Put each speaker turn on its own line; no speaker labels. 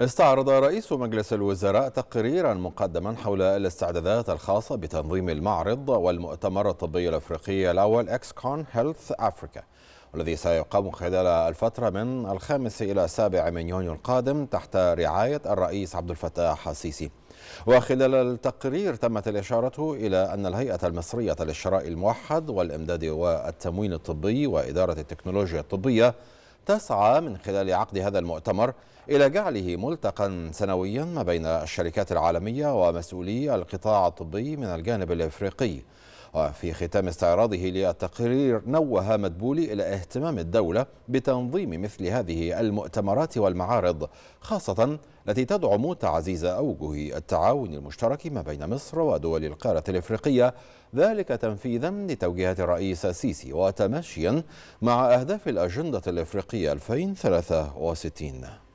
استعرض رئيس مجلس الوزراء تقريرا مقدما حول الاستعدادات الخاصة بتنظيم المعرض والمؤتمر الطبي الأفريقي الأول إكسكون هيلث أفريكا والذي سيقام خلال الفترة من الخامس إلى السابع من يونيو القادم تحت رعاية الرئيس عبد الفتاح السيسي وخلال التقرير تمت الإشارة إلى أن الهيئة المصرية للشراء الموحد والإمداد والتموين الطبي وإدارة التكنولوجيا الطبية تسعى من خلال عقد هذا المؤتمر إلى جعله ملتقا سنويا ما بين الشركات العالمية ومسؤولي القطاع الطبي من الجانب الإفريقي وفي ختام استعراضه للتقرير نوه مدبولي إلى اهتمام الدولة بتنظيم مثل هذه المؤتمرات والمعارض خاصة التي تدعم تعزيز أوجه التعاون المشترك ما بين مصر ودول القارة الإفريقية ذلك تنفيذا لتوجيهات الرئيس السيسي وتماشيا مع أهداف الأجندة الإفريقية 2063